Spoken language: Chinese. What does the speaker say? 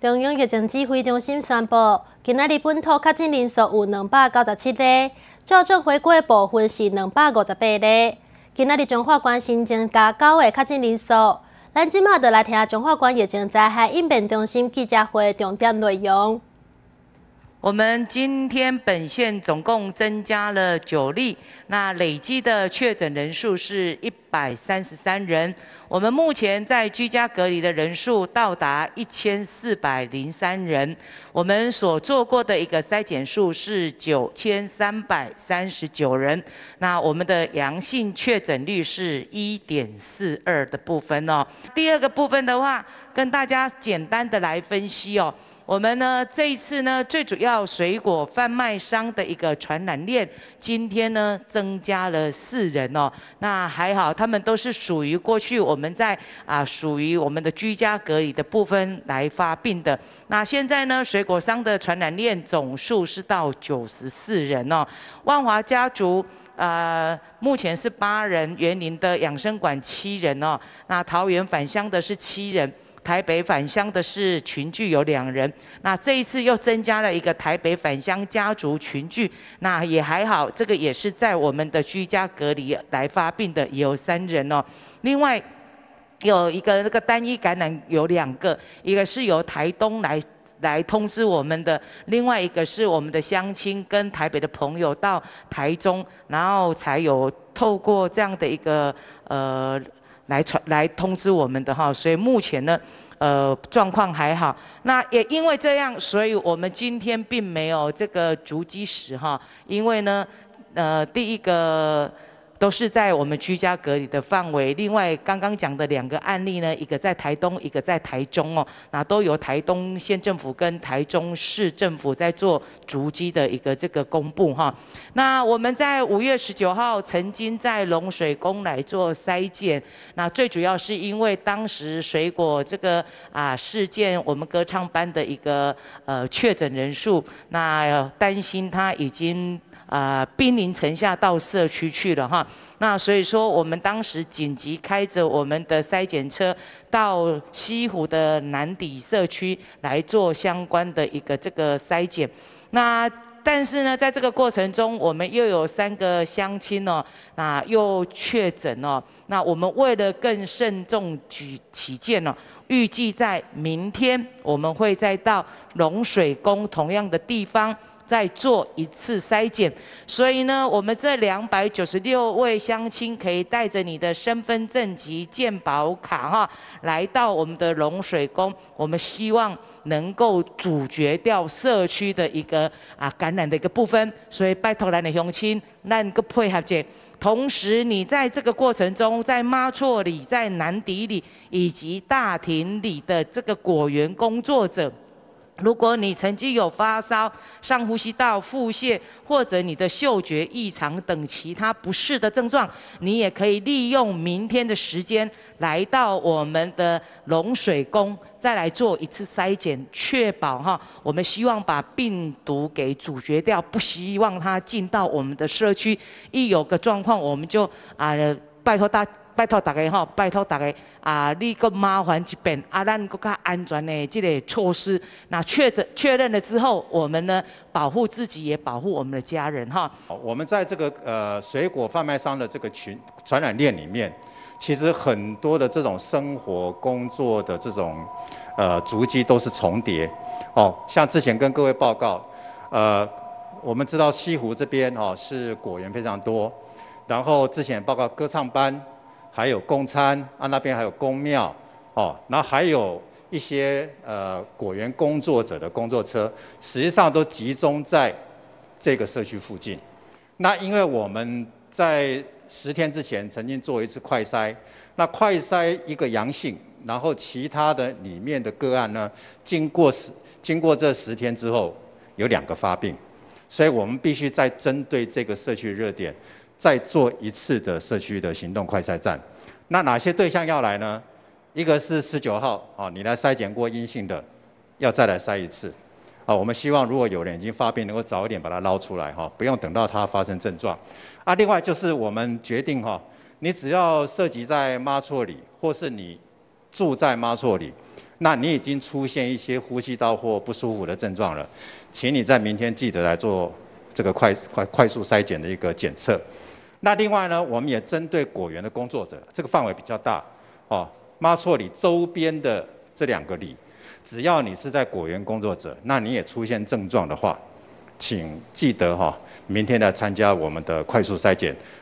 中央疫情指挥中心宣布，今仔日本土确诊人数有两百九十七例，照证回归的部分是两百五十八例。今仔日从化县新增加九个确诊人数，咱即马就来听从化县疫情灾害应变中心记者会的重点内容。我们今天本县总共增加了九例，那累计的确诊人数是一百三十三人。我们目前在居家隔离的人数到达一千四百零三人。我们所做过的一个筛检数是九千三百三十九人。那我们的阳性确诊率是一点四二的部分哦。第二个部分的话，跟大家简单的来分析哦。我们呢，这一次呢，最主要水果贩卖商的一个传染链，今天呢增加了四人哦。那还好，他们都是属于过去我们在啊，属于我们的居家隔离的部分来发病的。那现在呢，水果商的传染链总数是到九十四人哦。万华家族呃，目前是八人，园林的养生馆七人哦。那桃园返乡的是七人。台北返乡的是群聚有两人，那这一次又增加了一个台北返乡家族群聚，那也还好，这个也是在我们的居家隔离来发病的，也有三人哦。另外有一个那个单一感染有两个，一个是由台东来来通知我们的，另外一个是我们的乡亲跟台北的朋友到台中，然后才有透过这样的一个呃。来传来通知我们的哈，所以目前呢，呃，状况还好。那也因为这样，所以我们今天并没有这个逐机时哈，因为呢，呃，第一个。都是在我们居家隔离的范围。另外，刚刚讲的两个案例呢，一个在台东，一个在台中哦。那都由台东县政府跟台中市政府在做逐机的一个这个公布哈。那我们在五月十九号曾经在龙水宫来做筛检，那最主要是因为当时水果这个啊事件，我们歌唱班的一个呃确诊人数，那担心他已经。啊，兵临城下到社区去了哈，那所以说我们当时紧急开着我们的筛检车到西湖的南底社区来做相关的一个这个筛检，那但是呢，在这个过程中，我们又有三个乡亲哦，那又确诊哦，那我们为了更慎重举起见呢，预计在明天我们会再到龙水宫同样的地方。再做一次筛检，所以呢，我们这两百九十六位乡亲可以带着你的身份证及健保卡哈，来到我们的龙水宫，我们希望能够阻绝掉社区的一个啊感染的一个部分，所以拜托你的乡亲，那个配合检，同时你在这个过程中，在妈错里、在南迪里以及大庭里的这个果园工作者。如果你曾经有发烧、上呼吸道、腹泻，或者你的嗅觉异常等其他不适的症状，你也可以利用明天的时间来到我们的龙水宫，再来做一次筛检，确保哈。我们希望把病毒给阻绝掉，不希望它进到我们的社区。一有个状况，我们就啊，拜托大。拜托大家哈，拜托大家啊！你个麻烦一遍，啊，咱国家安全的这类措施，那确诊确认了之后，我们呢保护自己，也保护我们的家人哈。我们在这个呃水果贩卖商的这个群传染链里面，其实很多的这种生活工作的这种呃足迹都是重叠哦。像之前跟各位报告，呃，我们知道西湖这边哦是果园非常多，然后之前报告歌唱班。还有供餐啊，那边还有公庙哦，然后还有一些呃果园工作者的工作车，实际上都集中在这个社区附近。那因为我们在十天之前曾经做一次快筛，那快筛一个阳性，然后其他的里面的个案呢，经过十经过这十天之后有两个发病，所以我们必须在针对这个社区热点。再做一次的社区的行动快筛站，那哪些对象要来呢？一个是十九号，哦，你来筛检过阴性的，要再来筛一次，啊，我们希望如果有人已经发病，能够早一点把它捞出来，哈，不用等到它发生症状。啊，另外就是我们决定，哈，你只要涉及在妈错里，或是你住在妈错里，那你已经出现一些呼吸道或不舒服的症状了，请你在明天记得来做这个快快快速筛检的一个检测。那另外呢，我们也针对果园的工作者，这个范围比较大哦，马错里周边的这两个里，只要你是在果园工作者，那你也出现症状的话，请记得哈，明天来参加我们的快速筛检。